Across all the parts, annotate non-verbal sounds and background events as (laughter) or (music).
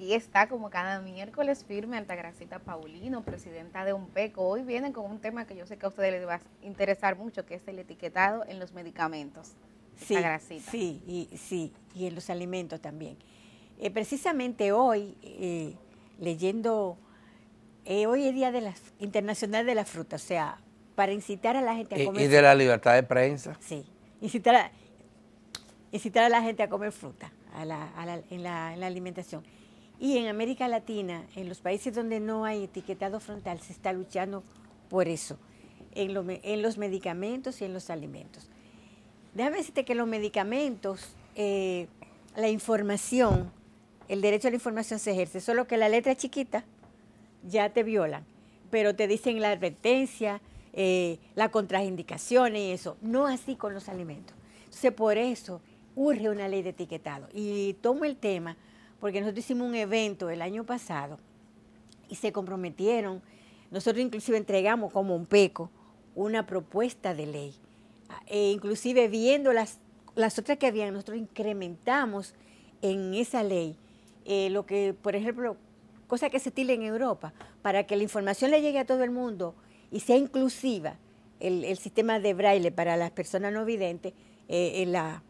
aquí está como cada miércoles firme Altagracita Paulino, presidenta de UNPECO. Hoy vienen con un tema que yo sé que a ustedes les va a interesar mucho, que es el etiquetado en los medicamentos. Sí, sí, y, sí, y en los alimentos también. Eh, precisamente hoy, eh, leyendo, eh, hoy es Día de Internacional de la Fruta, o sea, para incitar a la gente a comer. Y, y de la libertad de prensa. Sí, incitar a, incitar a la gente a comer fruta en, la, en la alimentación. Y en América Latina, en los países donde no hay etiquetado frontal, se está luchando por eso, en, los medicamentos y en los alimentos. Déjame decirte que los medicamentos, eh, la información, el derecho a la información se ejerce, solo que la letra chiquita ya te violan, pero te dicen la advertencia, eh, las contraindicaciones y eso. No así con los alimentos. Entonces, por eso urge una ley de etiquetado. Y tomo el tema porque nosotros hicimos un evento el año pasado y se comprometieron, nosotros inclusive entregamos como un peco una propuesta de ley, ah, e inclusive viendo las, las otras que habían, nosotros incrementamos en esa ley eh, lo que, por ejemplo, cosa que se tile en Europa, para que la información le llegue a todo el mundo y sea inclusiva el, el sistema de braille para las personas no videntes eh, en la,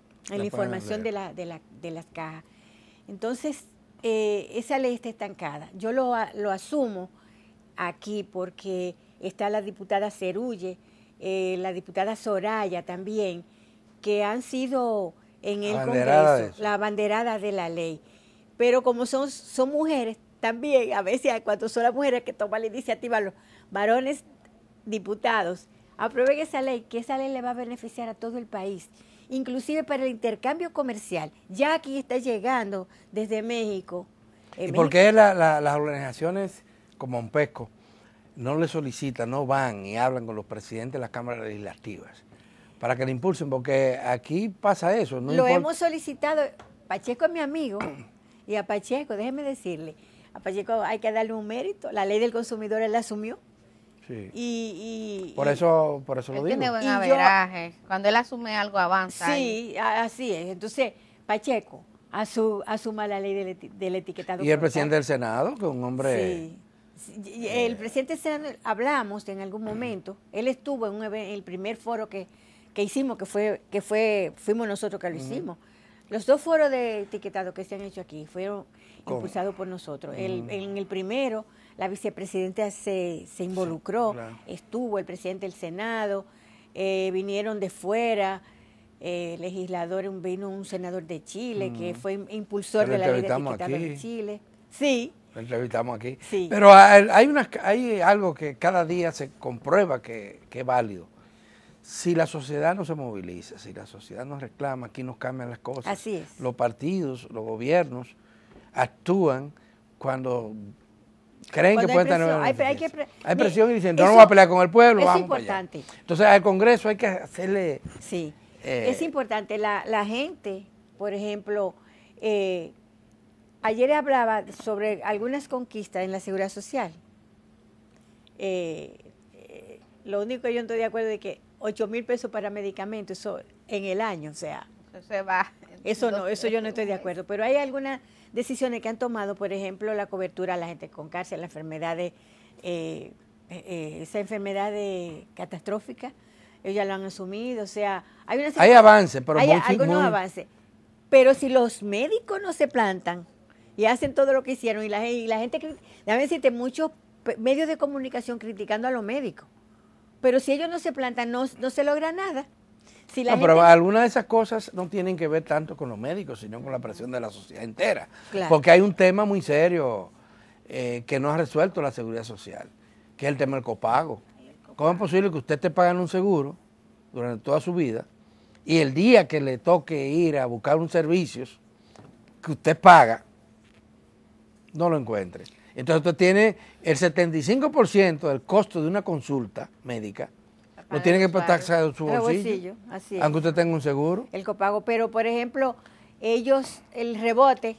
información de, la, de, de las cajas. Entonces, eh, esa ley está estancada. Yo lo, asumo aquí porque está la diputada Cerulle, eh, la diputada Soraya también, que han sido en el Congreso la banderada de la ley. Pero como son, son mujeres, también a veces cuando son las mujeres que toman la iniciativa, los varones diputados, aprueben esa ley, que esa ley le va a beneficiar a todo el país inclusive para el intercambio comercial. Ya aquí está llegando desde México. Eh, ¿Y por qué las organizaciones como Pesco no le solicitan, no van y hablan con los presidentes de las cámaras legislativas para que le impulsen? Porque aquí pasa eso. No lo hemos solicitado. Pacheco es mi amigo y a Pacheco, déjeme decirle, a Pacheco hay que darle un mérito. La ley del consumidor él la asumió y, por eso, por eso Tiene buen averaje. Cuando él asume algo avanza. Sí, así es. Entonces, Pacheco asuma la ley del, etiquetado. Y el presidente del Senado, que un hombre. Sí. Eh. el presidente del Senado, hablamos en algún momento, él estuvo en, el primer foro que, hicimos, que fue, que fue, fuimos nosotros que lo hicimos. Los dos foros de etiquetado que se han hecho aquí fueron impulsados por nosotros. Mm. en el primero, la vicepresidenta se, se involucró, estuvo el presidente del Senado, eh, vinieron de fuera. Eh, legisladores, vino un senador de Chile que mm. fue impulsor de la ley de en Chile. Sí, aquí. Pero hay, hay algo que cada día se comprueba que, que, es válido si la sociedad no se moviliza, si la sociedad no reclama, aquí nos cambian las cosas. Así es. Los partidos, los gobiernos actúan cuando creen que pueden tener hay, hay, presión y dicen, no, vamos a pelear con el pueblo, es vamos importante. Entonces al Congreso hay que hacerle... Sí, eh, es importante. La, gente, por ejemplo, eh, ayer hablaba sobre algunas conquistas en la Seguridad Social. Eh, lo único que yo no estoy de acuerdo es que 8 mil pesos para medicamentos, eso en el año, o sea. Eso se Eso no, eso yo no estoy de acuerdo. Pero hay algunas decisiones que han tomado, por ejemplo, la cobertura a la gente con cárcel, la enfermedad eh, eh, esa enfermedad de catastrófica, ellos ya lo han asumido, o sea, hay una Hay avances, pero hay algunos avances. Pero si los médicos no se plantan y hacen todo lo que hicieron y la, y la gente, déjame muchos medios de comunicación criticando a los médicos. Pero si ellos no se plantan, no, se logra nada. no, pero algunas de esas cosas no tienen que ver tanto con los médicos, sino con la presión de la sociedad entera. Porque hay un tema muy serio eh, que no ha resuelto la seguridad social, que es el tema del copago. ¿Cómo es posible que usted te pagando un seguro durante toda su vida y el día que le toque ir a buscar un servicio que usted paga, no lo encuentre? Entonces usted tiene el 75% del costo de una consulta médica. Lo tiene que pagar. su bolsillo, así aunque usted tenga un seguro. El copago, pero por ejemplo, ellos, el rebote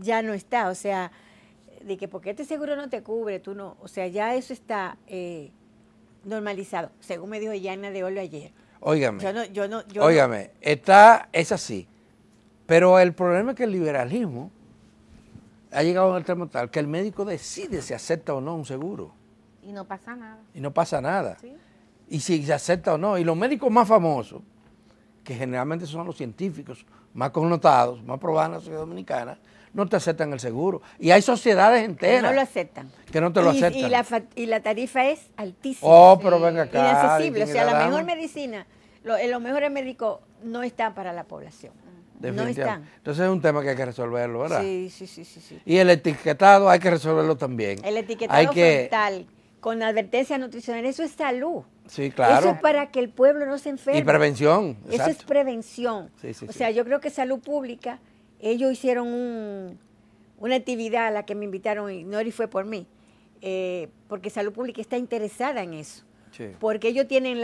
ya no está, o sea, de que porque este seguro no te cubre, tú no, o sea, ya eso está eh, normalizado, según me dijo Yana de Olo ayer. Óigame, yo no, yo no, yo óigame, está, es así, pero el problema es que el liberalismo ha llegado en el termo tal que el médico decide si acepta o no un seguro. Y no pasa nada. Y no pasa nada. ¿Sí? Y si se acepta o no. Y los médicos más famosos, que generalmente son los científicos más connotados, más probados en la sociedad dominicana, no te aceptan el seguro. Y hay sociedades enteras. Que no lo aceptan. Que no te lo y, aceptan. Y la, tarifa es altísima. Oh, pero venga acá. Inaccesible. O sea, la, mejor medicina, eh, los lo mejores médicos no están para la población. Entonces es un tema que hay que resolverlo, ¿verdad? Sí, sí, sí, sí, sí. Y el etiquetado hay que resolverlo también. El etiquetado hay frontal, con advertencia nutricional, eso es salud. Sí, claro. Eso es para que el pueblo no se enferme. Y prevención. Eso es prevención. Sí, sí, o sea, yo creo que salud pública, ellos hicieron una actividad a la que me invitaron y Nori fue por mí, eh, porque salud pública está interesada en eso. Porque ellos tienen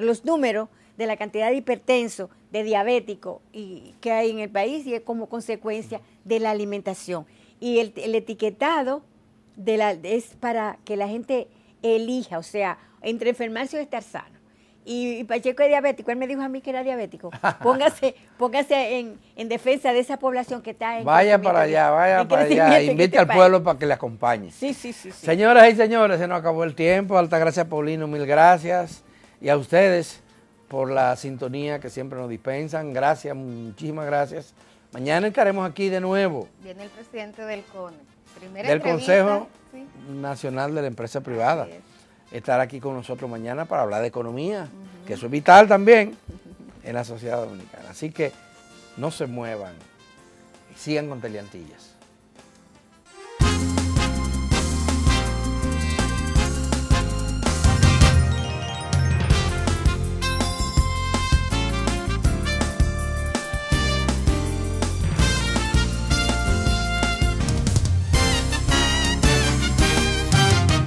los números de la cantidad de hipertenso, de diabético y, que hay en el país y es como consecuencia de la alimentación. Y el, etiquetado es para que la gente elija, o sea, entre enfermarse o estar sano. Y, Pacheco es diabético, él me dijo a mí que era diabético. (laughs) Póngase, póngase en, defensa de esa población que está en... Vaya para allá, vaya para allá, invite al pueblo para que le acompañe. Sí, sí, sí, Señoras y señores, se nos acabó el tiempo. Alta gracias, Paulino, mil gracias. Y a ustedes por la sintonía que siempre nos dispensan. Gracias, muchísimas gracias. Mañana estaremos aquí de nuevo. Viene el presidente del CONE. Consejo Nacional de la Empresa Privada. Estar aquí con nosotros mañana para hablar de economía, que eso es vital también (laughs) en la sociedad dominicana. Así que no se muevan, sigan con teliantillas